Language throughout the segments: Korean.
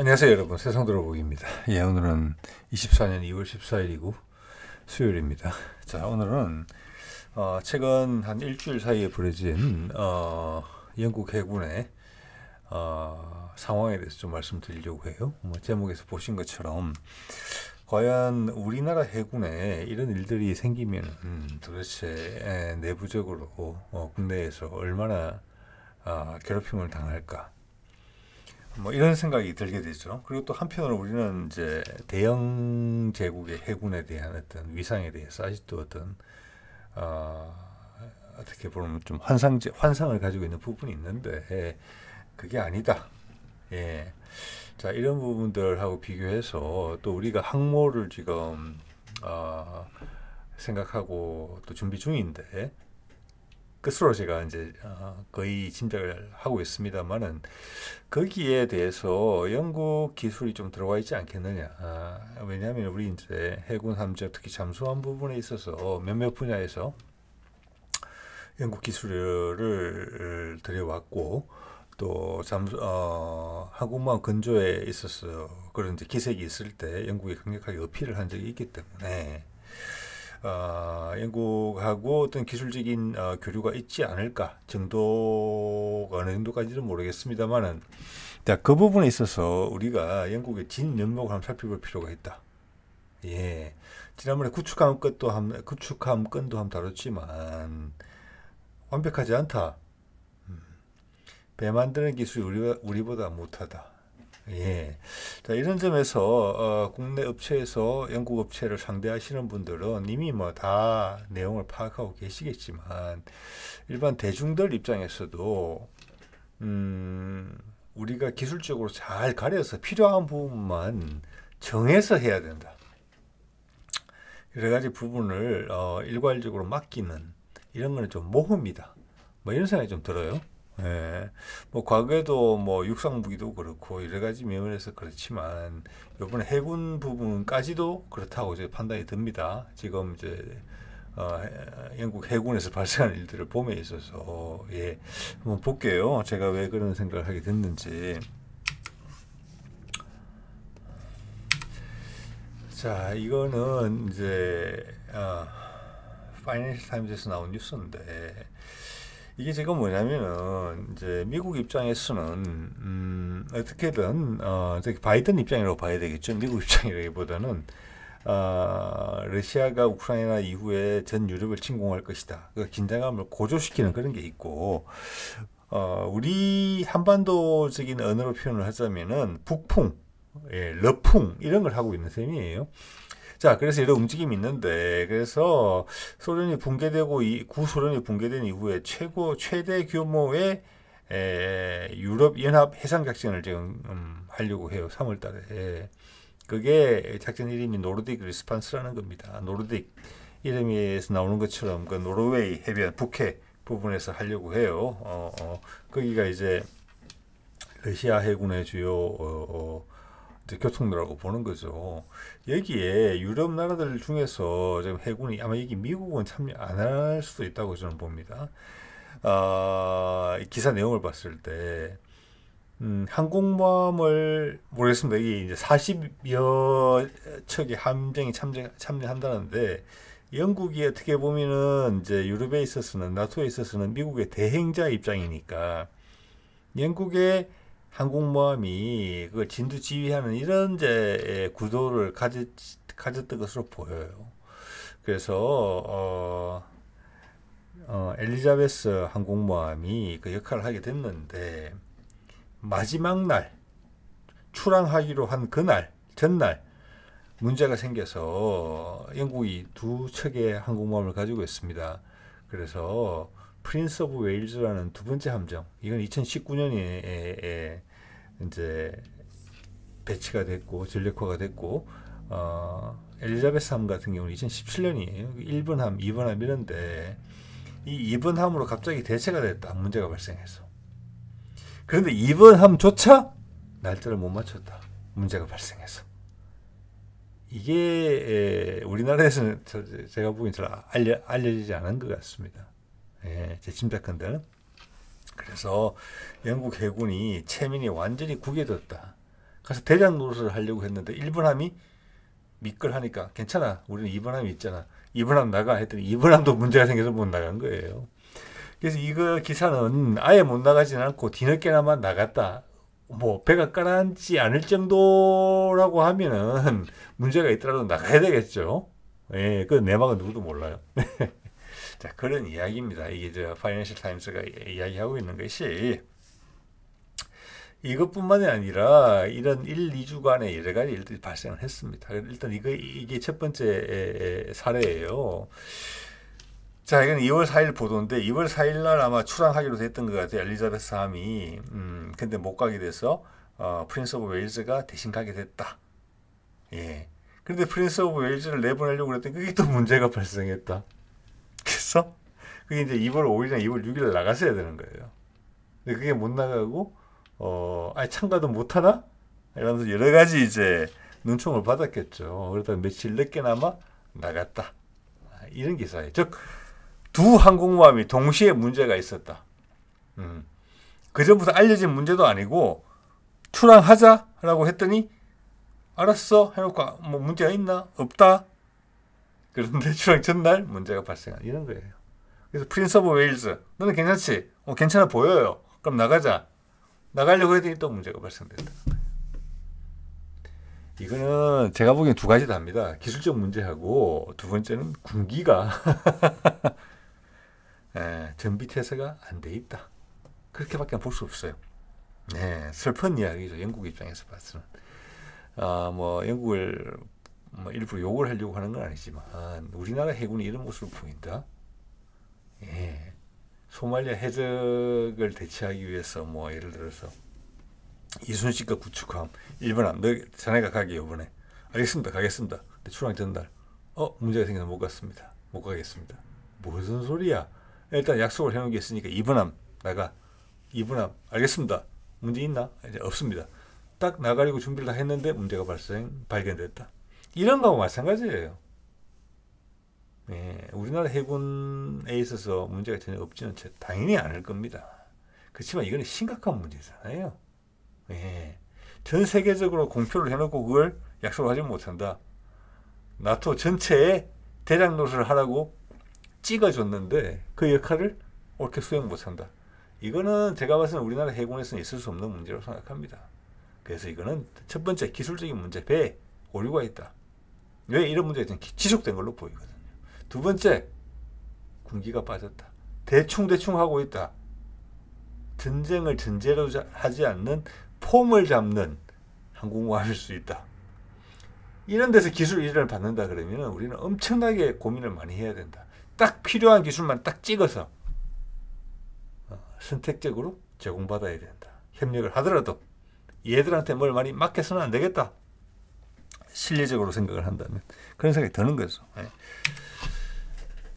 안녕하세요 여러분 세상 들어보기입니다. 예 오늘은 24년 2월 14일이고 수요일입니다. 자 오늘은 어, 최근 한 일주일 사이에 벌어진 어, 영국 해군의 어, 상황에 대해서 좀 말씀드리려고 해요. 뭐 제목에서 보신 것처럼 과연 우리나라 해군에 이런 일들이 생기면 음, 도대체 내부적으로 어, 국내에서 얼마나 어, 괴롭힘을 당할까? 뭐 이런 생각이 들게 되죠. 그리고 또 한편으로 우리는 이제 대영 제국의 해군에 대한 어떤 위상에 대해서 아직도 어떤 어, 어떻게 보면 좀 환상 환상을 가지고 있는 부분이 있는데 그게 아니다. 예. 자 이런 부분들하고 비교해서 또 우리가 항모를 지금 어, 생각하고 또 준비 중인데 끝으로 제가 이제 어, 거의 짐작을 하고 있습니다만은 거기에 대해서 영국 기술이 좀 들어와 있지 않겠느냐. 아, 왜냐하면 우리 이제 해군 함정 특히 잠수함 부분에 있어서 몇몇 분야에서 영국 기술을 들여왔고 또 잠수 어, 한국만 건조에 있어서 그런 이제 기색이 있을 때 영국이 강력하게 어필을 한 적이 있기 때문에. 어, 영국하고 어떤 기술적인 어, 교류가 있지 않을까 정도 어느 정도까지는 모르겠습니다만은 그 부분에 있어서 우리가 영국의 진면목을 한번 살펴볼 필요가 있다. 예. 지난번에 구축함 건도 함, 구축함 끈도함 다뤘지만, 완벽하지 않다. 음. 배 만드는 기술이 우리, 우리보다 못하다. 예. 자, 이런 점에서 어, 국내 업체에서 영국 업체를 상대하시는 분들은 이미 뭐 다 내용을 파악하고 계시겠지만 일반 대중들 입장에서도 음, 우리가 기술적으로 잘 가려서 필요한 부분만 정해서 해야 된다. 여러 가지 부분을 어, 일괄적으로 맡기는 이런 거는 좀 모호입니다. 뭐 이런 생각이 좀 들어요. 예. 뭐 과거에도 뭐 육상 무기도 그렇고 여러 가지 면에서 그렇지만 이번 에 해군 부분까지도 그렇다고 이제 판단이 듭니다. 지금 이제 어, 영국 해군에서 발생한 일들을 봄에 있어서 예 한번 볼게요. 제가 왜 그런 생각을 하게 됐는지. 자 이거는 이제 어, 아, 파이낸셜 타임즈에서 나온 뉴스인데 이게 지금 뭐냐면은 이제 미국 입장에서는 음, 어떻게든 어, 바이든 입장이라고 봐야 되겠죠. 미국 입장이라기보다는 어, 러시아가 우크라이나 이후에 전 유럽을 침공할 것이다. 그 긴장감을 고조시키는 그런 게 있고 어, 우리 한반도적인 언어로 표현을 하자면은 북풍, 예, 러풍 이런 걸 하고 있는 셈이에요. 자, 그래서 이런 움직임이 있는데, 그래서 소련이 붕괴되고, 이, 구소련이 붕괴된 이후에 최고, 최대 규모의 에, 유럽연합 해상작전을 지금 음, 하려고 해요. 3월 달에. 예. 그게 작전 이름이 노르딕 리스판스라는 겁니다. 노르딕 이름에서 나오는 것처럼 그 노르웨이 해변, 북해 부분에서 하려고 해요. 어, 어. 거기가 이제 러시아 해군의 주요 어, 어, 교통로라고 보는 거죠. 여기에 유럽 나라들 중에서 지금 해군이 아마 여기 미국은 참여 안 할 수도 있다고 저는 봅니다. 아, 기사 내용을 봤을 때 음, 항공모함을 모르겠습니다. 이게 이제 40여 척의 함정이 참여, 참여한다는데 영국이 어떻게 보면은 이제 유럽에 있어서는 나토에 있어서는 미국의 대행자 입장이니까 영국의 항공모함이 그 진두 지휘하는 이런 이제 예, 구도를 가졌, 가졌던 것으로 보여요. 그래서 어, 어, 엘리자베스 항공모함이 그 역할을 하게 됐는데 마지막 날 출항하기로 한 그날 전날 문제가 생겨서 영국이 두 척의 항공모함을 가지고 있습니다. 그래서 프린스 오브 웨일즈라는 두 번째 함정 이건 2019년에 이제 배치가 됐고 전력화가 됐고 어, 엘리자베스 함 같은 경우는 2017년이에요. 1번 그 함, 2번 함 이런데 이 2번 함으로 갑자기 대체가 됐다. 문제가 발생해서. 그런데 2번 함조차 날짜를 못 맞췄다. 문제가 발생해서. 이게 우리나라에서는 제가 보기엔 잘 알려, 알려지지 않은 것 같습니다. 예, 제 짐작컨대. 그래서 영국 해군이 체민이 완전히 구겨졌다. 그래서 대장 노릇을 하려고 했는데 일본함이 미끌하니까 괜찮아. 우리는 이번함이 있잖아. 이번함 나가 했더니 이번함도 문제가 생겨서 못 나간 거예요. 그래서 이거 기사는 아예 못 나가진 않고 뒤늦게나마 나갔다. 뭐 배가 가라앉지 않을 정도라고 하면은 문제가 있더라도 나가야 되겠죠. 예, 그 내막은 누구도 몰라요. 자, 그런 이야기입니다. 이게 저 파이낸셜 타임스가 이야기하고 있는 것이 이것뿐만이 아니라 이런 1, 2주간에 여러 가지 일들이 발생을 했습니다. 일단 이거 이게 첫 번째 사례예요. 자, 이건 2월 4일 보도인데 2월 4일 날 아마 출항하기로 됐던 것 같아요. 엘리자베스 함이 음, 근데 못 가게 돼서 어, 프린스 오브 웨일즈가 대신 가게 됐다. 예. 그런데 프린스 오브 웨일즈를 내보내려고 그랬더니 그게 또 문제가 발생했다. 나갔어? 그게 이제 2월 5일이나 2월 6일에 나갔어야 되는 거예요. 근데 그게 못 나가고 어, 아 참가도 못 하나? 이러면서 여러 가지 이제 눈총을 받았겠죠. 그러다 며칠 늦게나마 나갔다. 아, 이런 기사예요. 즉, 두 항공모함이 동시에 문제가 있었다. 음. 그전부터 알려진 문제도 아니고, 출항하자라고 했더니, 알았어. 해놓고, 아, 뭐 문제가 있나? 없다. 그런데 출항 전날 문제가 발생한 이런 거예요. 그래서 프린스 오브 웨일즈 너는 괜찮지? 어, 괜찮아 보여요. 그럼 나가자. 나가려고 했더니 또 문제가 발생된다. 이거는 제가 보기엔 두 가지 다입니다. 기술적 문제하고 두 번째는 군기가 예, 전비 태세가 안 돼 있다. 그렇게밖에 볼 수 없어요. 네, 슬픈 이야기죠. 영국 입장에서 봤으면. 아, 뭐 영국을 뭐 일부러 욕을 하려고 하는 건 아니지만 우리나라 해군이 이런 모습을 보인다. 예. 소말리아 해적을 대체하기 위해서 뭐 예를 들어서 이순식과 구축함 일본함 너 자네가 가게 요번에 알겠습니다 가겠습니다 근데 출항 전날 어 문제가 생겨서 못 갔습니다 못 가겠습니다 무슨 소리야 일단 약속을 해놓은 게 있으니까 이번함 나가 이번함 알겠습니다 문제 있나 이제 없습니다 딱 나가려고 준비를 다 했는데 문제가 발생 발견됐다 이런 거하고 마찬가지예요. 예, 우리나라 해군에 있어서 문제가 전혀 없지는 당연히 않을 겁니다. 그렇지만 이건 심각한 문제잖아요. 예, 전 세계적으로 공표를 해놓고 그걸 약속하지 못한다. 나토 전체에 대략 노릇을 하라고 찍어줬는데 그 역할을 옳게 수행 못한다. 이거는 제가 봤을 때 우리나라 해군에서는 있을 수 없는 문제로 생각합니다. 그래서 이거는 첫 번째 기술적인 문제 배에 오류가 있다. 왜 이런 문제가 지속된 걸로 보이거든요. 두 번째, 군기가 빠졌다. 대충대충 하고 있다. 전쟁을 전제로 하지 않는 폼을 잡는 항공모함일 수 있다. 이런 데서 기술 이전을 받는다 그러면 우리는 엄청나게 고민을 많이 해야 된다. 딱 필요한 기술만 딱 찍어서 어, 선택적으로 제공받아야 된다. 협력을 하더라도 얘들한테 뭘 많이 맡겨서는 안 되겠다. 실리적으로 생각을 한다면 그런 생각이 드는 거죠. 네.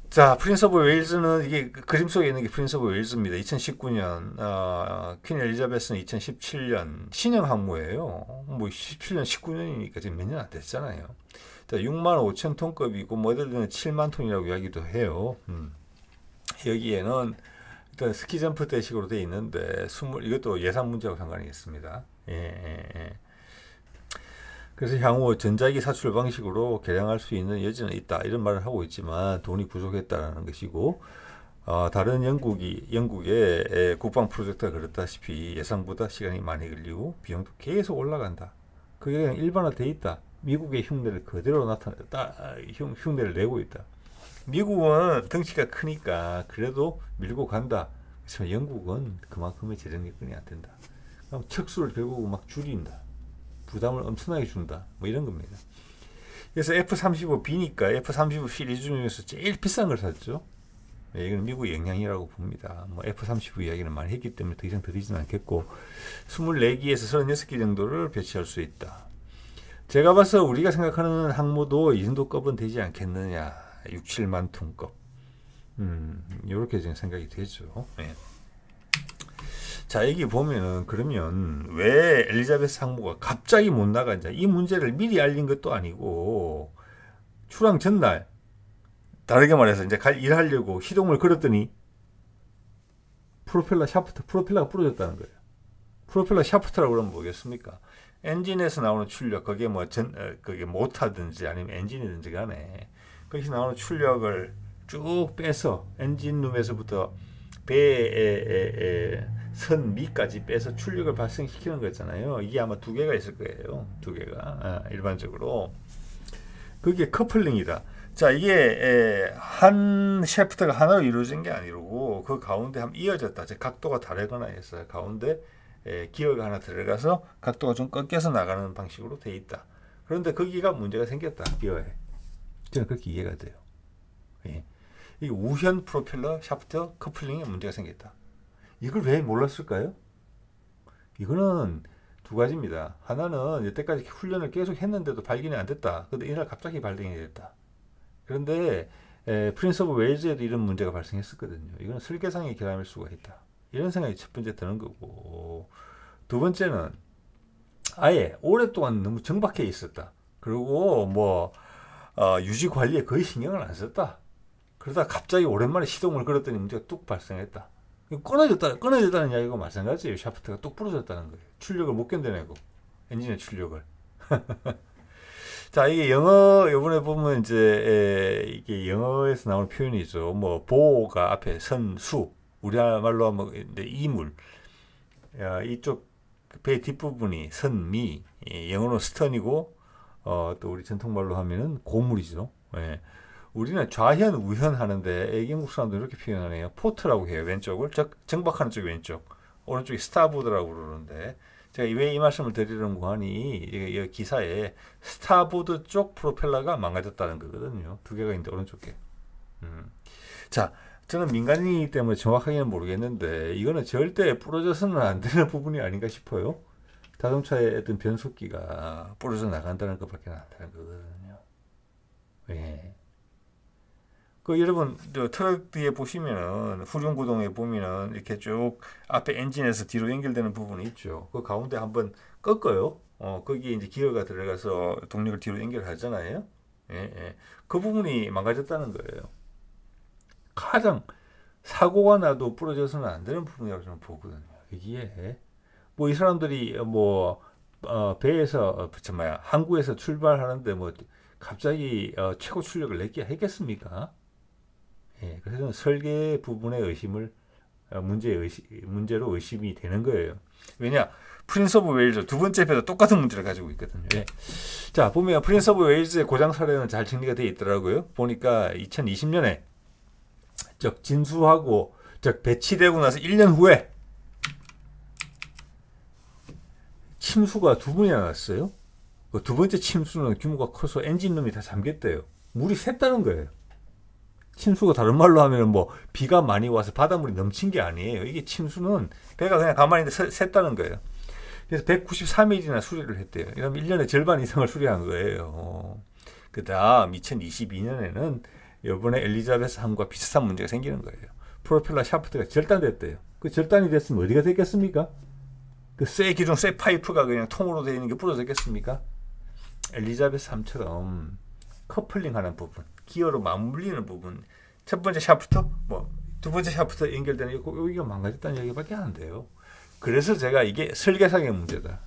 자, 프린스 오브 웨일즈는 이게 그 그림 속에 있는 게 프린스 오브 웨일즈입니다. 2019년 어, 퀸 엘리자베스는 2017년 신형 항모예요. 뭐 17년, 19년이니까 지금 몇 년 안 됐잖아요. 6만 5천 톤급이고 모델들은 뭐 7만 톤이라고 이야기도 해요. 음. 여기에는 일단 스키 점프 대식으로 돼 있는데 20, 이것도 예산 문제하고 상관이 있습니다. 예, 예, 예. 그래서 향후 전자기 사출 방식으로 개량할 수 있는 여지는 있다 이런 말을 하고 있지만 돈이 부족했다라는 것이고 어, 다른 영국이 영국의 국방 프로젝트가 그렇다시피 예상보다 시간이 많이 걸리고 비용도 계속 올라간다. 그게 그냥 일반화돼 있다. 미국의 흉내를 그대로 나타냈다. 아, 흉, 흉내를 내고 있다. 미국은 덩치가 크니까 그래도 밀고 간다. 그렇지만 영국은 그만큼의 재정력이 안 된다. 그럼 척수를 결국 막 줄인다. 부담을 엄청나게 준다. 뭐 이런 겁니다. 그래서 F-35B니까 F-35 시리즈 중에서 제일 비싼 걸 샀죠. 네, 이건 미국 영향이라고 봅니다. 뭐 F-35 이야기는 많이 했기 때문에 더 이상 드리진 않겠고 24기에서 36기 정도를 배치할 수 있다. 제가 봐서 우리가 생각하는 항모도 이 정도급은 되지 않겠느냐. 6, 7만 톤급. 음, 이렇게 지금 생각이 되죠. 네. 자 여기 보면 그러면 왜 엘리자베스 상무가 갑자기 못나가지이 문제를 미리 알린 것도 아니고 출항 전날 다르게 말해서 이제 갈 일하려고 시동을 걸었더니 프로펠러 샤프트 프로펠러가 부러졌다는 거예요. 프로펠러 샤프트라고 그러면 뭐겠습니까? 엔진에서 나오는 출력 그게 뭐 전, 어, 그게 모터든지 아니면 엔진이든지 간에 거기서 나오는 출력을 쭉 빼서 엔진룸에서부터 배의 선 밑까지 빼서 출력을 발생시키는 거잖아요. 이게 아마 두 개가 있을 거예요. 두 개가 아, 일반적으로 그게 커플링이다. 자 이게 에, 한 셰프트가 하나로 이루어진 게 아니고 그 가운데 한 이어졌다. 즉 각도가 다르거나 해서 가운데 에, 기어가 하나 들어가서 각도가 좀 꺾여서 나가는 방식으로 돼 있다. 그런데 거기가 문제가 생겼다. 기어에. 저는 그렇게 이해가 돼요. 예. 이 우현 프로펠러 샤프트 커플링에 문제가 생겼다. 이걸 왜 몰랐을까요? 이거는 두 가지입니다. 하나는 여태까지 훈련을 계속 했는데도 발견이 안 됐다. 근데 이날 갑자기 발견이 됐다. 그런데 에, 프린스 오브 웨일즈에도 이런 문제가 발생했었거든요. 이건 슬개상의 결함일 수가 있다. 이런 생각이 첫 번째 드는 거고 두 번째는 아예 오랫동안 너무 정박해 있었다. 그리고 뭐 어, 유지 관리에 거의 신경을 안 썼다. 그러다 갑자기 오랜만에 시동을 걸었더니 문제가 뚝 발생했다. 끊어졌다, 끊어졌다는 이야기가 마찬가지예요. 샤프트가 뚝 부러졌다는 거예요. 출력을 못 견뎌내고. 엔진의 출력을. 자, 이게 영어, 요번에 보면 이제, 에, 이게 영어에서 나오는 표현이죠. 뭐, 보가 앞에 선, 수. 우리말로 하면 이물. 야, 이쪽 배 뒷부분이 선, 미. 예, 영어로 스턴이고, 어, 또 우리 전통말로 하면은 고물이죠. 예. 우리는 좌현 우현 하는데 영국 사람도 이렇게 표현하네요. 포트라고 해요. 왼쪽을 즉 정박하는 쪽 왼쪽, 오른쪽이 스타보드라고 그러는데 제가 왜 이 말씀을 드리려고 하니 이, 기사에 스타보드 쪽 프로펠러가 망가졌다는 거거든요. 두 개가 있는데 오른쪽에. 음. 자, 저는 민간인이기 때문에 정확하게는 모르겠는데 이거는 절대 부러져서는 안 되는 부분이 아닌가 싶어요. 자동차의 어떤 변속기가 부러져 나간다는 것밖에 안 되는 거거든요. 예. 그 여러분 저 트럭 뒤에 보시면은 후륜구동에 보면은 이렇게 쭉 앞에 엔진에서 뒤로 연결되는 부분이 있죠. 그 가운데 한번 꺾어요. 어 거기에 이제 기어가 들어가서 동력을 뒤로 연결하잖아요. 예, 예. 그 부분이 망가졌다는 거예요. 가장 사고가 나도 부러져서는 안 되는 부분이라고 저는 보거든요. 여기에 뭐 이 사람들이 뭐 어, 배에서 어, 뭐야 항구에서 출발하는데 뭐 갑자기 어, 최고 출력을 냈게 했겠습니까? 예, 그래서 설계 부분의 의심을 어, 문제 의심, 문제로 의심이 되는 거예요. 왜냐? 프린스 오브 웨일즈 두 번째 편도 똑같은 문제를 가지고 있거든요. 예. 자, 보면 프린스 오브 웨일즈의 고장 사례는 잘 정리가 되어 있더라고요. 보니까 2020년에 즉 진수하고 즉 배치되고 나서 1년 후에 침수가 두 번이나 났어요. 그두 번째 침수는 규모가 커서 엔진룸이 다 잠겼대요. 물이 샜다는 거예요. 침수가 다른 말로 하면 뭐 비가 많이 와서 바닷물이 넘친 게 아니에요. 이게 침수는 배가 그냥 가만히 있는데 샜다는 거예요. 그래서 193일이나 수리를 했대요. 그럼 1년에 절반 이상을 수리한 거예요. 그 다음 2022년에는 이번에 엘리자베스 함과 비슷한 문제가 생기는 거예요. 프로펠러 샤프트가 절단됐대요. 그 절단이 됐으면 어디가 됐겠습니까? 그 쇠 기둥, 쇠 파이프가 그냥 통으로 되어 있는 게 부러졌겠습니까? 엘리자베스 함처럼 커플링 하는 부분, 기어로 맞물리는 부분 첫 번째 샤프트 뭐 두 번째 샤프트 연결되는 게 여기가 망가졌다는 얘기밖에 안 돼요. 그래서 제가 이게 설계상의 문제다.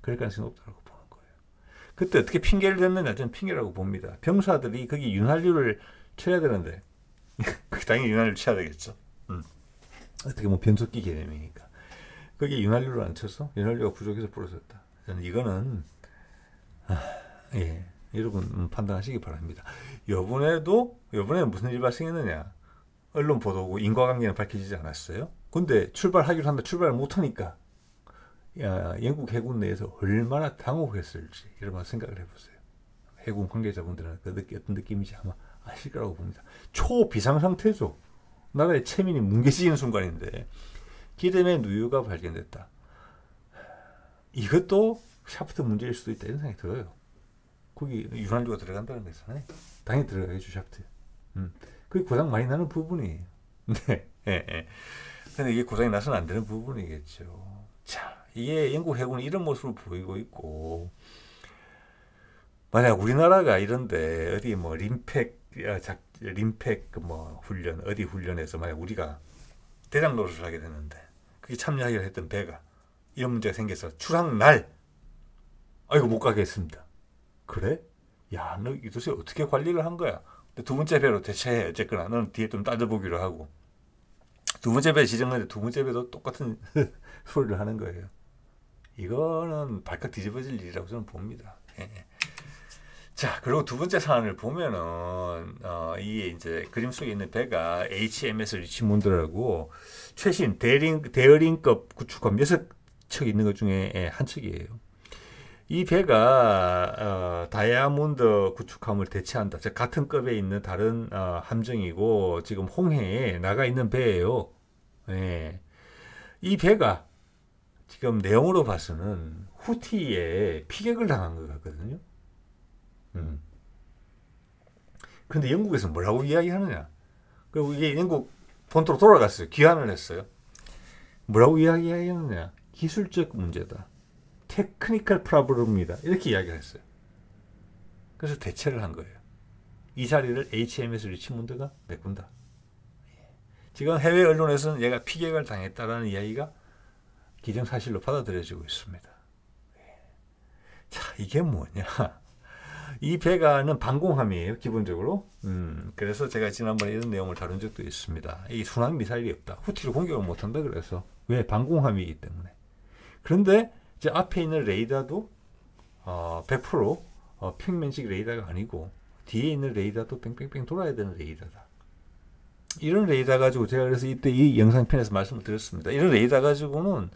그럴 가능성이 높다고 보는 거예요. 그때 어떻게 핑계를 댔느냐 저는 핑계라고 봅니다. 병사들이 거기 윤활유를 쳐야 되는데 그 당연히 윤활유를 쳐야 되겠죠. 음. 어떻게 뭐 변속기 개념이니까 거기 윤활유를 안 쳐서 윤활유가 부족해서 부러졌다. 저는 이거는 아, 예. 여러분 음, 판단하시기 바랍니다. 요번에도 요번에 무슨 일이 발생했느냐? 언론 보도고 인과관계는 밝혀지지 않았어요. 근데 출발하기로 한다 출발을 못하니까 야, 영국 해군 내에서 얼마나 당혹했을지 여러분 생각을 해보세요. 해군 관계자분들은 그 느낌, 어떤 느낌인지 아마 아실 거라고 봅니다. 초비상 상태죠. 나라의 체민이 뭉개지는 순간인데 기름의 누유가 발견됐다. 이것도 샤프트 문제일 수도 있다 이런 생각이 들어요. 거기 유산소가 들어간다는 거잖아요. 당연히 들어가야죠 샤프트. 음. 그게 고장 많이 나는 부분이에요. 네. 예, 예. 근데 이게 고장이 나서는 안 되는 부분이겠죠. 자, 이게 영국 해군이 이런 모습을 보이고 있고, 만약 우리나라가 이런데 어디 뭐 림팩 아, 림팩 그 뭐 훈련 어디 훈련에서 만약 우리가 대장 노릇을 하게 되는데 그게 참여하기로 했던 배가 이런 문제가 생겨서 출항 날 아이고 못 가겠습니다. 그래? 야, 너 도대체 어떻게 관리를 한 거야? 근데 두 번째 배로 대체해. 어쨌거나 너는 뒤에 좀 따져보기로 하고. 두 번째 배 지정하는데 두 번째 배도 똑같은 소리를 하는 거예요. 이거는 발칵 뒤집어질 일이라고 저는 봅니다. 예. 자, 그리고 두 번째 사안을 보면은 어, 이 이제 그림 속에 있는 배가 HMS 리치몬드라고 최신 대링 데어링급 구축함 여척 있는 것 중에 한 척이에요. 이 배가 어, 다이아몬드 구축함을 대체한다. 즉 같은 급에 있는 다른 어, 함정이고 지금 홍해에 나가 있는 배예요. 예. 이 배가 지금 내용으로 봐서는 후티에 피격을 당한 것 같거든요. 음. 근데 영국에서 뭐라고 이야기하느냐? 그리고 이게 영국 본토로 돌아갔어요. 귀환을 했어요. 뭐라고 이야기하느냐? 기술적 문제다. 테크니컬 프라블럼입니다. 이렇게 이야기를 했어요. 그래서 대체를 한 거예요. 이 자리를 HMS 리치문드가 메꾼다. 지금 해외 언론에서는 얘가 피격을 당했다라는 이야기가 기정사실로 받아들여지고 있습니다. 자, 이게 뭐냐? 이 배가는 방공함이에요, 기본적으로. 음, 그래서 제가 지난번에 이런 내용을 다룬 적도 있습니다. 이 순항 미사일이 없다. 후티를 공격을 못한다 그래서 왜 방공함이기 때문에. 그런데 이제 앞에 있는 레이더도 어, 100% 어, 평면식 레이더가 아니고 뒤에 있는 레이더도 뺑뺑뺑 돌아야 되는 레이더다. 이런 레이더 가지고 제가 그래서 이때 이 영상편에서 말씀을 드렸습니다. 이런 레이더 가지고는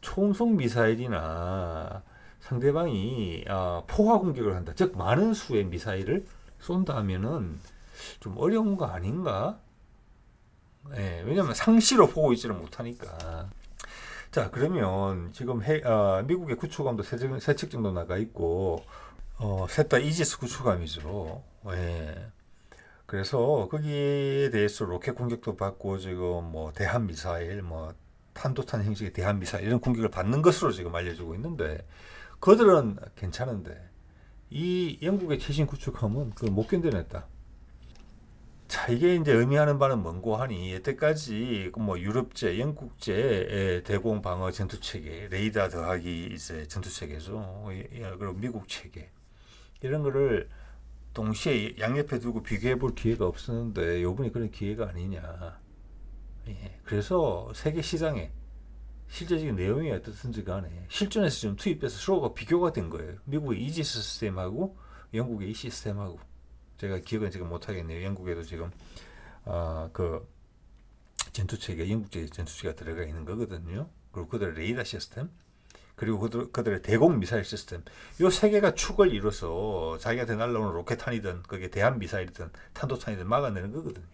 초속 미사일이나 상대방이 어, 포화 공격을 한다. 즉 많은 수의 미사일을 쏜다 면은좀 어려운 거 아닌가? 예, 왜냐면 상시로 보고 있지를 못하니까. 자 그러면 지금 해, 아, 미국의 구축함도 세측, 세측정도 나가 있고 어, 셋 다 이지스 구축함이죠. 예. 그래서 거기에 대해서 로켓 공격도 받고 지금 뭐 대한 미사일 뭐 탄도탄 형식의 대한 미사일 이런 공격을 받는 것으로 지금 알려지고 있는데 그들은 괜찮은데 이 영국의 최신 구축함은 그 못 견뎌냈다. 자 이게 이제 의미하는 바는 뭔고 하니 여태까지 그 뭐 유럽제, 영국제 대공 방어 전투 체계 레이더 더하기 이제 전투 체계죠. 그리고 미국 체계 이런 거를 동시에 양옆에 두고 비교해 볼 기회가 없었는데 요번에 그런 기회가 아니냐. 예. 그래서 세계 시장에 실제적인 내용이 어떻든지 간에 실전에서 좀 투입돼서 서로가 비교가 된 거예요. 미국의 이지 시스템하고 영국의 이 시스템하고. 제가 기억은 지금 못하겠네요. 영국에도 지금 아, 그 전투체계, 영국제 전투체가 들어가 있는 거거든요. 그리고 그들의 레이더 시스템, 그리고 그들, 그들의 대공 미사일 시스템. 요세 개가 축을 이뤄서 자기한테 날라오는 로켓탄이든, 그게 대한 미사일이든, 탄도탄이든 막아내는 거거든요.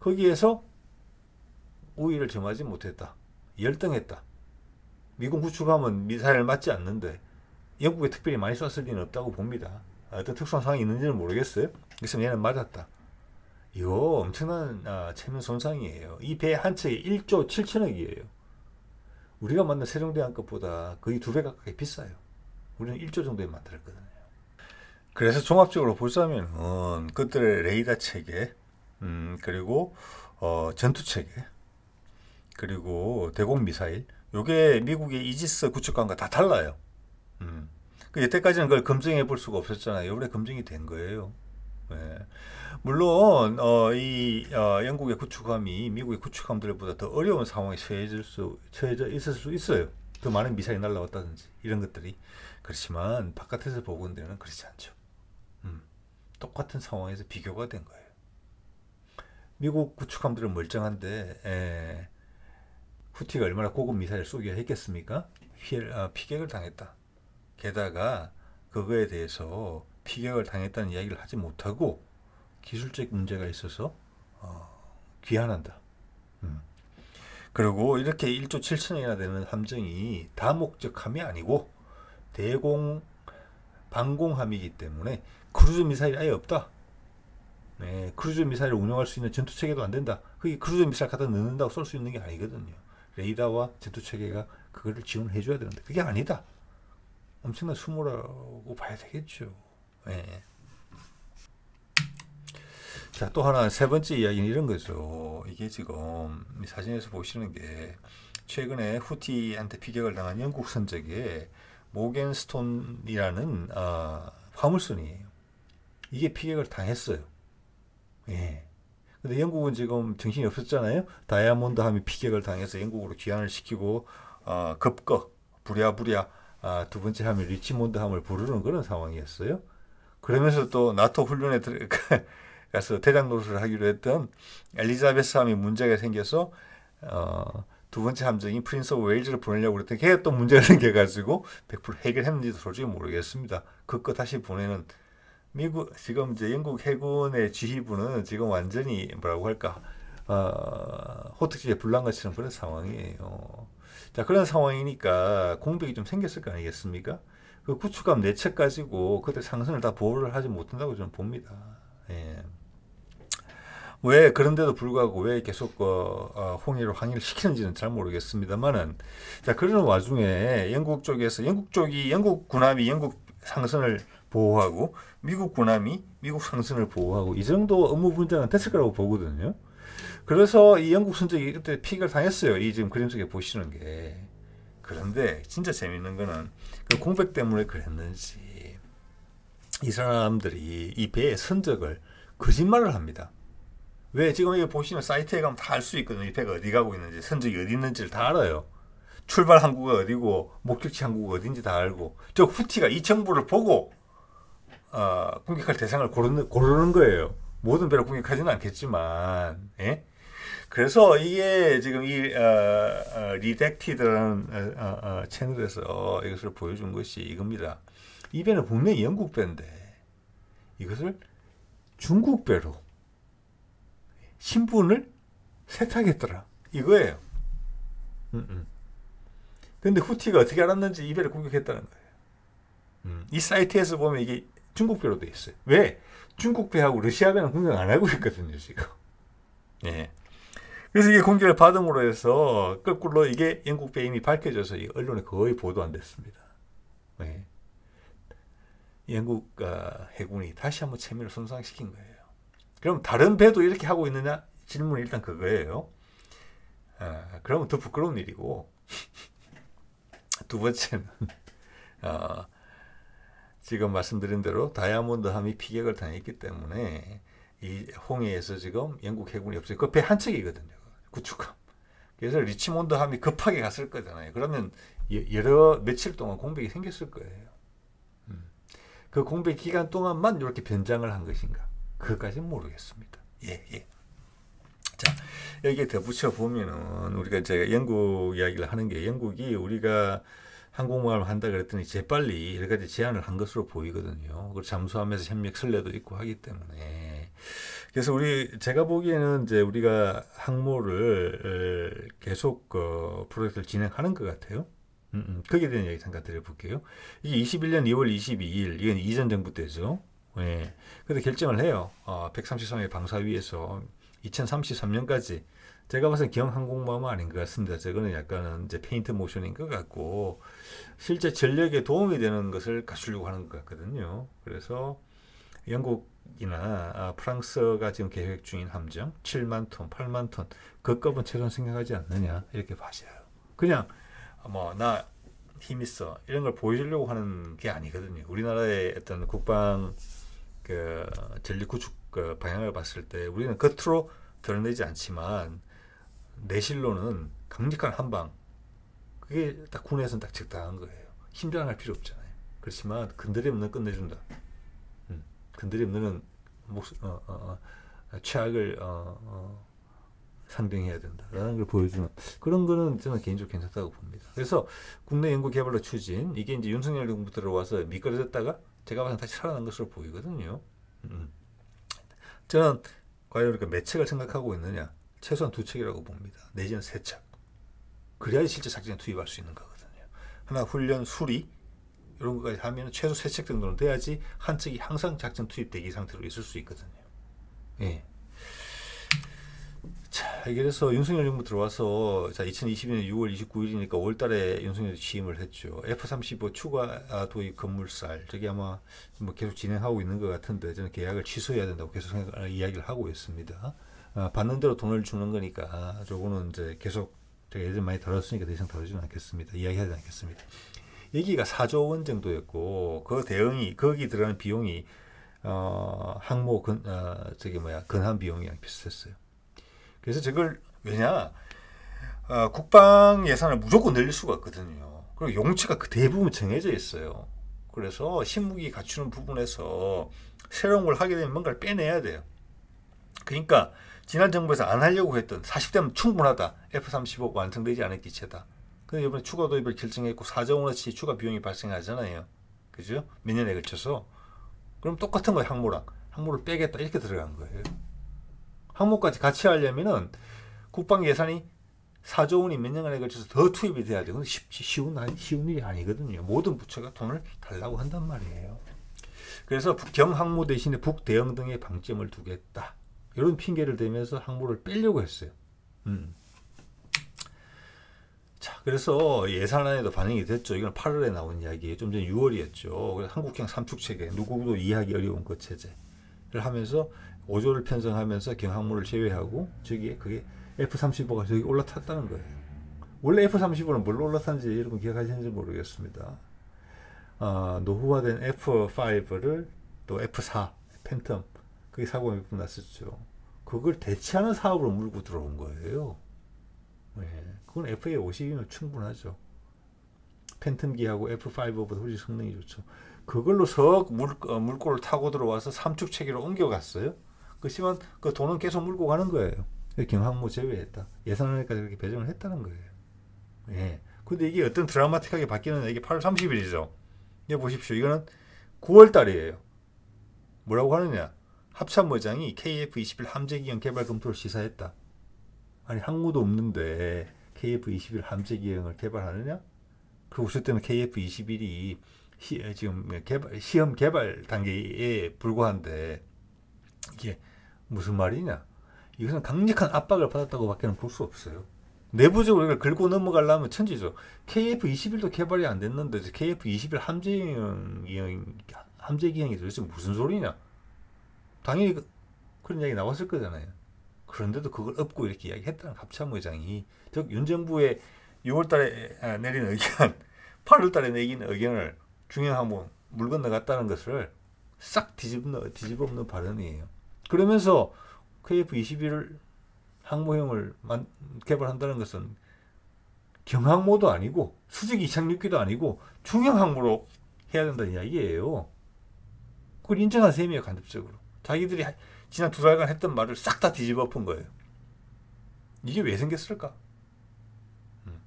거기에서 우위를 점하지 못했다. 열등했다. 미군 구축함은 미사일 맞지 않는데, 영국에 특별히 많이 쐈을 리는 없다고 봅니다. 아, 어떤 특수한 상황이 있는지는 모르겠어요. 그래서 얘는 맞았다. 이거 엄청난 아, 체면 손상이에요. 이 배한 척이 1조 7천억이에요. 우리가 만든 세종대왕 것보다 거의 두 배 가까이 비싸요. 우리는 1조 정도에 만들었거든요. 그래서 종합적으로 보자면 그들의 레이더 체계, 음, 그리고 어, 전투 체계, 그리고 대공 미사일, 요게 미국의 이지스 구축관과 다 달라요. 음. 그 여태까지는 그걸 검증해 볼 수가 없었잖아요. 이번에 검증이 된 거예요. 예. 물론 어, 이 어, 영국의 구축함이 미국의 구축함들보다 더 어려운 상황에 처해질 수 처해져 있을 수 있어요. 더 많은 미사일이 날라왔다든지 이런 것들이 그렇지만 바깥에서 보건대는 그렇지 않죠. 음, 똑같은 상황에서 비교가 된 거예요. 미국 구축함들은 멀쩡한데 에, 예. 후티가 얼마나 고급 미사일 쏘기 했겠습니까? 피 아, 피격을 당했다. 게다가 그거에 대해서 피격을 당했다는 이야기를 하지 못하고 기술적 문제가 있어서 어, 귀환한다. 음. 그리고 이렇게 1조 7천이나 되는 함정이 다목적함이 아니고 대공 방공함이기 때문에 크루즈 미사일 아예 없다. 네, 크루즈 미사일을 운영할 수 있는 전투 체계도 안 된다. 그게 크루즈 미사일 갖다 넣는다고 쏠 수 있는 게 아니거든요. 레이더와 전투 체계가 그거를 지원해 줘야 되는데 그게 아니다. 엄청난 수모라고 봐야 되겠죠. 예. 자, 또 하나 세 번째 이야기는 이런 거죠. 이게 지금 사진에서 보시는 게 최근에 후티한테 피격을 당한 영국 선적의 모겐스톤이라는 아, 화물선이 이게 피격을 당했어요. 예. 근데 영국은 지금 정신이 없었잖아요. 다이아몬드 함이 피격을 당해서 영국으로 귀환을 시키고 어, 급거 부랴부랴 아, 두 번째 함이 리치몬드 함을 부르는 그런 상황이었어요. 그러면서 또 나토 훈련에 들어가서 대장 노릇을 하기로 했던 엘리자베스 함이 문제가 생겨서 어, 두 번째 함정인 프린스 오브 웨일즈를 보내려고 그더니 걔가 또 문제가 생겨가지고 100% 해결했는지도 솔직히 모르겠습니다. 그거 다시 보내는 미국 지금 이제 영국 해군의 지휘부는 지금 완전히 뭐라고 할까 어, 호떡집에 불난 것처럼 그런 상황이에요. 자, 그런 상황이니까 공백이 좀 생겼을 거 아니겠습니까? 그 구축감 내책 네 가지고 그때 상승을 다 보호를 하지 못한다고 저는 봅니다. 예. 왜 그런데도 불구하고 왜 계속 어, 어 홍해로 항해를 시키는지는 잘 모르겠습니다만은 자 그런 와중에 영국 쪽에서 영국 쪽이 영국 군함이 영국 상선을 보호하고 미국 군함이 미국 상선을 보호하고 이 정도 업무 분담은 됐을 거라고 보거든요. 그래서 이 영국 선적이 그때 픽을 당했어요. 이 지금 그림 속에 보시는 게. 그런데 진짜 재밌는 거는 그 공백 때문에 그랬는지 이 사람들이 이 배의 선적을 거짓말을 합니다. 왜 지금 여기 보시면 사이트에 가면 다 알 수 있거든요. 이 배가 어디 가고 있는지 선적이 어디 있는지를 다 알아요. 출발 항구가 어디고 목적지 항구가 어딘지 다 알고 저 후티가 이 정보를 보고 어, 공격할 대상을 고르는, 고르는 거예요. 모든 배를 공격하지는 않겠지만, 예? 그래서 이게 지금 이 어, 어, 리덱티드라는 어, 어, 어, 채널에서 이것을 보여준 것이 이겁니다. 이 배는 분명히 영국 배인데 이것을 중국 배로 신분을 세탁했더라 이거예요. 음, 음. 근데 후티가 어떻게 알았는지 이 배를 공격했다는 거예요. 음. 이 사이트에서 보면 이게 중국 배로 돼 있어요. 왜? 중국 배하고 러시아 배는 공격 안 하고 있거든요 지금. 예. 그래서 이게 공격을 받음으로 해서 거꾸로 이게 영국 배임이 밝혀져서 이 언론에 거의 보도 안 됐습니다. 예. 영국 어, 해군이 다시 한번 체면을 손상시킨 거예요. 그럼 다른 배도 이렇게 하고 있느냐 질문 일단 그거예요. 아, 그러면 더 부끄러운 일이고 두 번째는 어, 지금 말씀드린 대로 다이아몬드 함이 피격을 당했기 때문에 이 홍해에서 지금 영국 해군이 없어요. 그 배 한 척이거든요. 구축함. 그래서 리치몬드 함이 급하게 갔을 거잖아요. 그러면 여러 며칠 동안 공백이 생겼을 거예요. 음. 그 공백 기간 동안만 이렇게 변장을 한 것인가? 그것까지는 모르겠습니다. 예, 예. 자, 여기에 덧붙여 보면은 우리가 제가 영국 이야기를 하는 게 영국이 우리가 항공모함을 한다 그랬더니 재빨리 여러 가지 제안을 한 것으로 보이거든요. 그 잠수함에서 협력 설례도 있고 하기 때문에. 그래서 우리 제가 보기에는 이제 우리가 항모를 어, 계속 그 프로젝트를 진행하는 것 같아요. 음, 음. 거기에 대한 얘기 잠깐 드려볼게요. 이게 21년 2월 22일, 이건 이전 정부 때죠. 예. 근데 결정을 해요. 어, 133의 방사 위에서 2033년까지 제가 봤을 때기형항공모함은 아닌 것 같습니다. 저거는 약간은 이제 페인트 모션인 것 같고 실제 전력에 도움이 되는 것을 갖추려고 하는 것 같거든요. 그래서 영국이나 아, 프랑스가 지금 계획 중인 함정 7만 톤, 8만 톤 그급은 최소 생각하지 않느냐 이렇게 봐져요. 그냥 뭐나 힘 있어 이런 걸 보여주려고 하는 게 아니거든요. 우리나라의 어떤 국방 그 전력 구축 그 방향을 봤을 때 우리는 겉으로 드러내지 않지만 내실로는 강력한 한방 그게 딱 군에서는 딱 적당한 거예요. 힘장할 필요 없잖아요. 그렇지만 근들이 없는 끝내준다. 음. 근들이 없는 목 어, 어, 어, 어, 최악을 어, 어, 상정해야 된다라는 걸 보여주는 그런 거는 저는 개인적으로 괜찮다고 봅니다. 그래서 국내 연구 개발로 추진 이게 이제 윤석열 정부 들어와서 미끄러졌다가 제가 봐서 다시 살아난 것으로 보이거든요. 음. 저는 과연 우리가 매체를 생각하고 있느냐 최소한 두책이라고 봅니다. 내지는 세 책. 그래야 실제 작전에 투입할 수 있는 거거든요. 하나 훈련 수리 이런 것까지 하면 최소 세척 정도는 돼야지 한 척이 항상 작전 투입 대기 상태로 있을 수 있거든요. 예. 자, 그래서 윤석열 정부 들어와서 자 2020년 6월 29일이니까 5월달에 윤석열이 취임을 했죠. F-35 추가 도입 건물살 저기 아마 뭐 계속 진행하고 있는 것 같은데 저는 계약을 취소해야 된다고 계속 생각, 이야기를 하고 있습니다. 아, 받는 대로 돈을 주는 거니까 저거는 이제 계속 제가 예전 많이 다뤘으니까 더 이상 다루지는 않겠습니다. 이야기하지 않겠습니다. 얘기가 4조 원 정도였고 그 대응이 거기 들어가는 비용이 어, 항목근 어, 저기 뭐야 근한 비용이랑 비슷했어요. 그래서 저걸 왜냐 어, 국방 예산을 무조건 늘릴 수가 없거든요. 그리고 용체가 그 대부분 정해져 있어요. 그래서 신무기 갖추는 부분에서 새로운 걸 하게 되면 뭔가를 빼내야 돼요. 그러니까 지난 정부에서 안 하려고 했던 40대면 충분하다. F-35 완성되지 않은 기체다. 근데 그 이번에 추가 도입을 결정했고 4조 원어치 추가 비용이 발생하잖아요. 그죠? 몇 년에 걸쳐서. 그럼 똑같은 거예요. 항모랑. 항모를 빼겠다. 이렇게 들어간 거예요. 항모까지 같이 하려면은 국방 예산이 4조 원이 몇 년간에 걸쳐서 더 투입이 돼야 되고 쉽지 쉬운, 쉬운 일이 아니거든요. 모든 부처가 돈을 달라고 한단 말이에요. 그래서 북 경항모 대신에 북대형 등의 방점을 두겠다. 이런 핑계를 대면서 항모를 빼려고 했어요. 음. 자, 그래서 예산안에도 반영이 됐죠. 이건 8월에 나온 이야기예요. 좀 전에 6월이었죠. 한국형 삼축체계, 누구도 이해하기 어려운 것 체제를 하면서 5조를 편성하면서 경항모를 제외하고 저기에 그게 F-35가 저기 올라탔다는 거예요. 원래 F-35는 뭘로 올라탔는지 여러분 기억하시는지 모르겠습니다. 어, 노후화된 F5를 또 F4, 팬텀 그게 사고가 몇번 났었죠. 그걸 대체하는 사업으로 물고 들어온 거예요. 네. 그건 FA50이면 충분하죠. 팬텀기하고 F5보다 훨씬 성능이 좋죠. 그걸로 석 물, 어, 물고를 타고 들어와서 삼축 체계로 옮겨갔어요. 그렇지만 그 돈은 계속 물고 가는 거예요. 경항모 제외했다. 예산안에까지 그렇게 배정을 했다는 거예요. 예. 근데 이게 어떤 드라마틱하게 바뀌는 이게 8월 30일이죠. 예, 보십시오. 이거는 9월 달이에요. 뭐라고 하느냐? 합참의장이 KF-21 함재기형 개발 검토를 시사했다. 아니 항모도 없는데 KF-21 함재기형을 개발하느냐? 그리고 때는 KF-21이 시, 지금 개발, 시험 개발 단계에 불과한데 이게 무슨 말이냐? 이것은 강력한 압박을 받았다고 밖에는 볼 수 없어요. 내부적으로 이걸 긁고 넘어가려면 천지죠. KF-21도 개발이 안 됐는데 KF-21 함재기형, 함재기형이 도대체 무슨 소리냐? 당연히 그, 그런 이야기 나왔을 거잖아요. 그런데도 그걸 엎고 이렇게 이야기했다는 합참 의장이 즉 윤정부의 6월달에 내린 의견, 8월달에 내긴 의견을 중요한물 건너갔다는 것을 싹 뒤집는 뒤집어엎는 발언이에요. 그러면서 KF21 항모형을 만, 개발한다는 것은 경항모도 아니고 수직 이착륙기도 아니고 중형 항모로 해야 된다는 이야기예요. 그걸 인정한 셈이에요 간접적으로. 자기들이 지난 두 달간 했던 말을 싹 다 뒤집어 푼 거예요. 이게 왜 생겼을까? 음.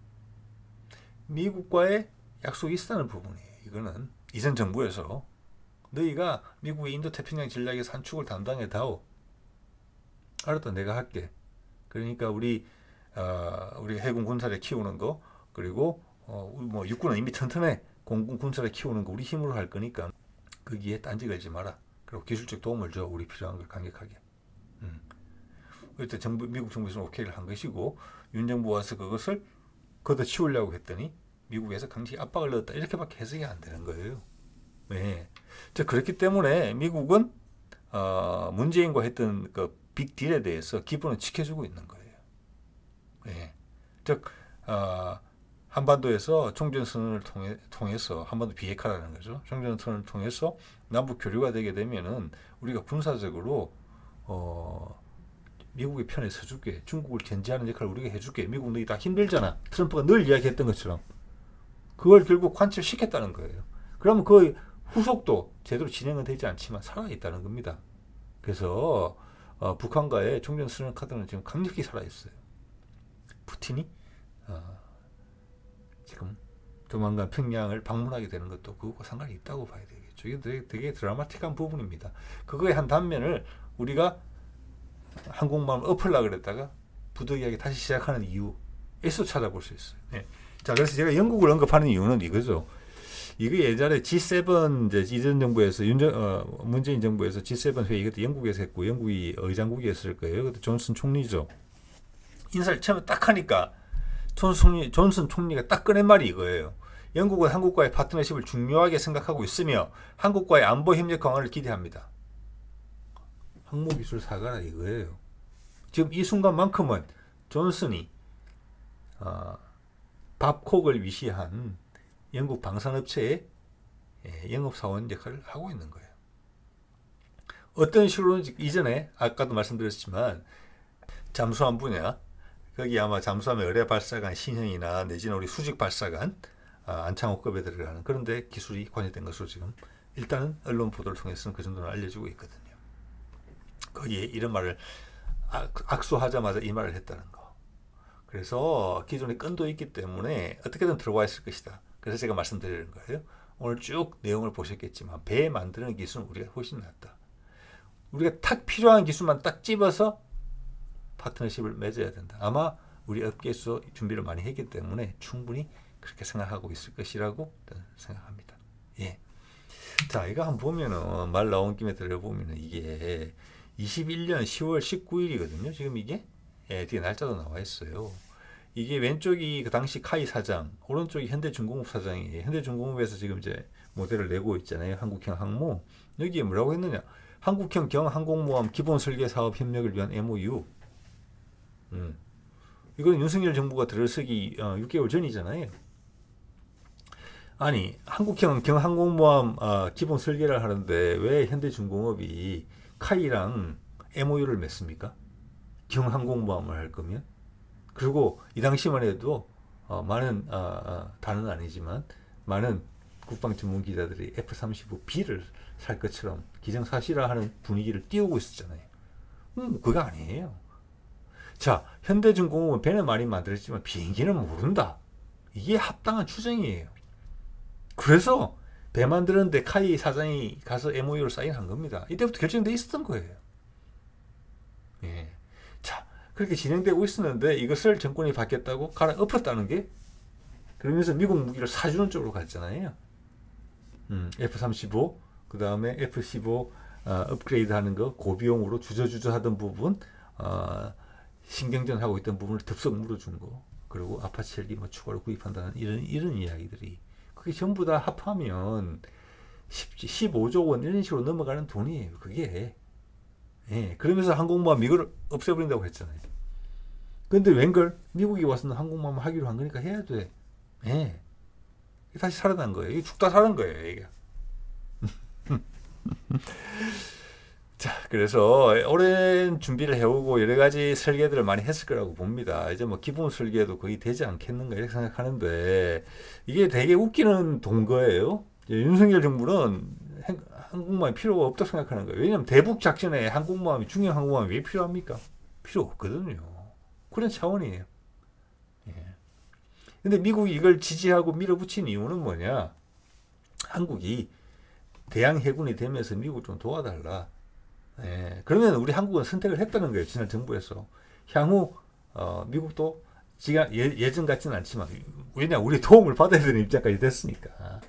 미국과의 약속이 있다는 부분이에요. 이거는 이전 정부에서 너희가 미국의 인도태평양 전략의 산축을 담당해 다오. 알았다, 내가 할게. 그러니까 우리 어, 우리 해군 군사를 키우는 거 그리고 어, 뭐 육군은 이미 튼튼해 공군 군사를 키우는 거 우리 힘으로 할 거니까 거기에 딴지 걸지 마라. 그리고 기술적 도움을 줘 우리 필요한 걸 간격하게. 음. 그때 정부, 미국 정부에서 오케이를 한 것이고 윤정부 와서 그것을 걷어치우려고 했더니 미국에서 강제 압박을 넣었다 이렇게밖에 해석이 안 되는 거예요. 네. 자 그렇기 때문에 미국은 어, 문재인과 했던 그 빅딜에 대해서 기본을 지켜주고 있는 거예요. 네. 즉 어, 한반도에서 총전선을 통해, 통해서 한반도 비핵화라는 거죠. 총전선을 통해서 남북 교류가 되게 되면은 우리가 군사적으로 어, 미국의 편에 서줄게. 중국을 견제하는 역할을 우리가 해줄게. 미국 너희 다 힘들잖아. 트럼프가 늘 이야기했던 것처럼. 그걸 결국 관철시켰다는 거예요. 그러면 그 후속도 제대로 진행은 되지 않지만 살아있다는 겁니다. 그래서 어, 북한과의 총전 수련 카드는 지금 강력히 살아있어요. 푸틴이 어, 지금 조만간 평양을 방문하게 되는 것도 그것과 상관이 있다고 봐야 되겠죠. 이게 되게, 되게 드라마틱한 부분입니다. 그거의 한 단면을 우리가 한국말을 엎으려 그랬다가 부득이하게 다시 시작하는 이유에서 찾아볼 수 있어요. 네. 자, 그래서 제가 영국을 언급하는 이유는 이거죠. 이게 예전에 G7 이제 이전 정부에서 윤정 어, 문재인 정부에서 G7 회의 그때 영국에서 했고 영국이 의장국이었을 거예요. 그때 존슨 총리죠. 인사를 처음에 딱 하니까 존슨, 존슨 총리가 딱 꺼낸 말이 이거예요. 영국은 한국과의 파트너십을 중요하게 생각하고 있으며 한국과의 안보 협력 강화를 기대합니다. 항목기술 사가라 이거예요. 지금 이 순간만큼은 존슨이 어, 밥콕을 위시한 영국 방산업체의 예, 영업사원 역할을 하고 있는 거예요. 어떤 식으로는 이전에 아까도 말씀드렸지만 잠수함 분야, 여기 아마 잠수함의 의뢰 발사관 신형이나 내지는 우리 수직 발사관 아, 안창호급에 들어가는 그런데 기술이 관여된 것으로 지금 일단은 언론 보도를 통해서는 그 정도는 알려지고 있거든요. 거기에 이런 말을 악수하자마자 이 말을 했다는 거. 그래서 기존에 끈도 있기 때문에 어떻게든 들어와 있을 것이다. 그래서 제가 말씀드리는 거예요. 오늘 쭉 내용을 보셨겠지만 배 만드는 기술은 우리가 훨씬 낫다. 우리가 탁 필요한 기술만 딱 집어서 파트너십을 맺어야 된다. 아마 우리 업계에서 준비를 많이 했기 때문에 충분히 그렇게 생각하고 있을 것이라고 생각합니다. 예. 자, 이거 한번 보면은 말 나온 김에 들어보면은 이게 21년 10월 19일이거든요. 지금 이게 예, 뒤에 날짜도 나와 있어요. 이게 왼쪽이 그 당시 카이 사장, 오른쪽이 현대중공업 사장이 현대중공업에서 지금 이제 모델을 내고 있잖아요. 한국형 항모. 여기에 뭐라고 했느냐? 한국형 경항공모함 기본 설계 사업 협력을 위한 MOU. 음. 이건 윤석열 정부가 들어서기 어, 6개월 전이잖아요. 아니 한국형 경항공모함 어, 기본 설계를 하는데 왜 현대중공업이 카이랑 MOU를 맺습니까? 경항공모함을 할 거면 그리고 이 당시만 해도 어, 많은 어, 어 다는 아니지만 많은 국방 전문 기자들이 F-35B를 살 것처럼 기정사실화하는 분위기를 띄우고 있었잖아요. 음, 그거 아니에요. 자, 현대중공업은 배는 많이 만들었지만 비행기는 모른다. 이게 합당한 추정이에요. 그래서 배 만드는데 카이 사장이 가서 MOU를 사인한 겁니다. 이때부터 결정돼 있었던 거예요. 예. 자, 그렇게 진행되고 있었는데 이것을 정권이 바뀌었다고 갈아엎었다는 게 그러면서 미국 무기를 사주는 쪽으로 갔잖아요. 음, F-35, 그 다음에 F-15 어, 업그레이드 하는 거 고비용으로 주저주저 하던 부분 어, 신경전 하고 있던 부분을 덥석 물어준 거 그리고 아파치엘리 뭐 추가로 구입한다는 이런 이런 이야기들이 그게 전부 다 합하면 1 5조원 이런 식으로 넘어가는 돈이에요. 그게 예, 그러면서 한국모함 이걸 없애버린다고 했잖아요. 근데 웬걸 미국이 와서는 한국모함 하기로 한 거니까 해야 돼. 예. 다시 살아난 거예요. 죽다 사는 거예요. 이게. 자, 그래서 오랜 준비를 해오고 여러 가지 설계들을 많이 했을 거라고 봅니다. 이제 뭐 기본 설계도 거의 되지 않겠는가 이렇게 생각하는데 이게 되게 웃기는 동거예요. 예, 윤석열 정부는 한국마음이 필요가 없다고 생각하는 거예요. 왜냐하면 대북 작전에 한국마음이 중요한 한국마음이 왜 필요합니까? 필요 없거든요. 그런 차원이에요. 예. 근데 미국이 이걸 지지하고 밀어붙인 이유는 뭐냐? 한국이 대양 해군이 되면서 미국 좀 도와달라. 예, 그러면 우리 한국은 선택을 했다는 거예요. 지난 정부에서. 향후 어, 미국도 지가 예, 전 같지는 않지만 왜냐 우리 도움을 받아야 되는 입장까지 됐으니까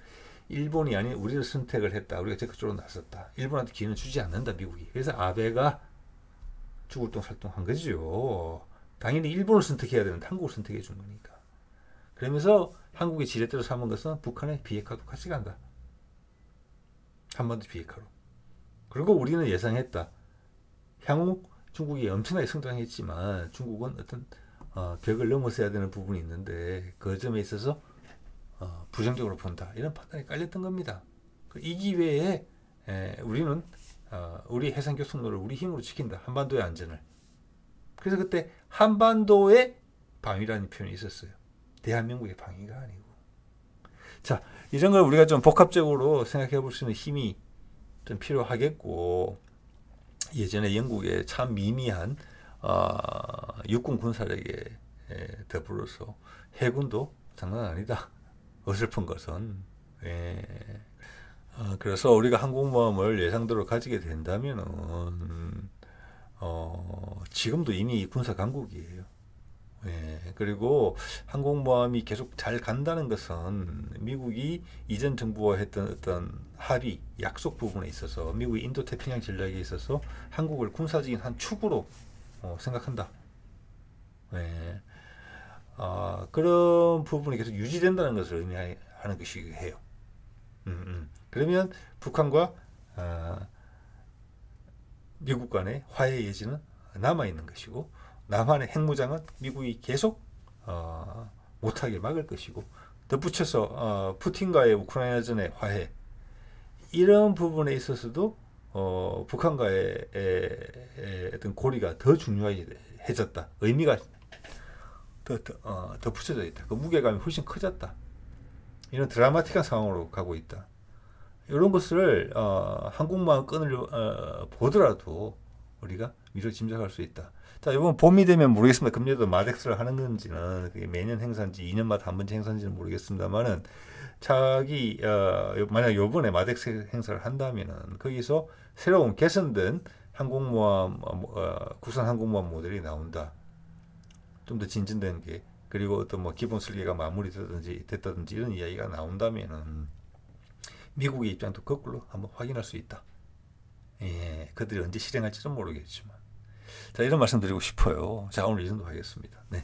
일본이 아닌 우리를 선택을 했다. 우리가 적극적으로 나섰다. 일본한테 기회는 주지 않는다. 미국이. 그래서 아베가 죽을똥살똥한 거죠. 당연히 일본을 선택해야 되는 한국을 선택해 준 거니까. 그러면서 한국의 지렛대로 삼은 것은 북한의 비핵화도 같이 간다. 한반도 비핵화로. 그리고 우리는 예상했다. 향후 중국이 엄청나게 성장했지만 중국은 어떤 어, 격을 넘어서야 되는 부분이 있는데 그 점에 있어서 어, 부정적으로 본다. 이런 판단이 깔렸던 겁니다. 이 기회에 에, 우리는 어, 우리 해상 교통로를 우리 힘으로 지킨다. 한반도의 안전을. 그래서 그때 한반도의 방위라는 표현이 있었어요. 대한민국의 방위가 아니고. 자, 이런 걸 우리가 좀 복합적으로 생각해 볼 수 있는 힘이 좀 필요하겠고 예전에 영국의 참 미미한 어, 육군 군사력에 예, 더불어서 해군도 장난 아니다. 어설픈 것은 예. 어, 그래서 우리가 항공모함을 예상대로 가지게 된다면은 어, 지금도 이미 군사 강국이에요. 예, 그리고 항공모함이 계속 잘 간다는 것은 미국이 이전 정부와 했던 어떤 합의, 약속 부분에 있어서 미국이 인도 태평양 전략에 있어서 한국을 군사적인 한 축으로 어, 생각한다. 예. 아, 그런 부분이 계속 유지된다는 것을 의미하는 것이 해요. 음, 음. 그러면 북한과 아, 미국 간의 화해 예지는 남아 있는 것이고 남한의 핵무장은 미국이 계속 어, 못하게 막을 것이고 덧붙여서 어, 푸틴과의 우크라이나전의 화해 이런 부분에 있어서도 어, 북한과의 에, 에, 어떤 고리가 더 중요해졌다. 의미가 더, 더, 어, 더 붙여져 있다. 그 무게감이 훨씬 커졌다. 이런 드라마틱한 상황으로 가고 있다. 이런 것을 어, 한국만 끈을 어, 보더라도 우리가 미리 짐작할 수 있다. 자, 이번 봄이 되면 모르겠습니다. 금년도 마덱스를 하는 건지는 매년 행사인지 2년마다 한 번씩 행사인지는 모르겠습니다만은 자기 어, 만약 요번에 마덱스 행사를 한다면은 거기서 새로운 개선된 항공모함 어, 어, 국산 항공모함 모델이 나온다. 좀 더 진전된 게 그리고 어떤 뭐 기본 설계가 마무리되든지 됐다든지 이런 이야기가 나온다면은 미국의 입장도 거꾸로 한번 확인할 수 있다. 예, 그들이 언제 실행할지는 모르겠지만. 자, 이런 말씀 드리고 싶어요. 자, 오늘 이 정도 하겠습니다. 네.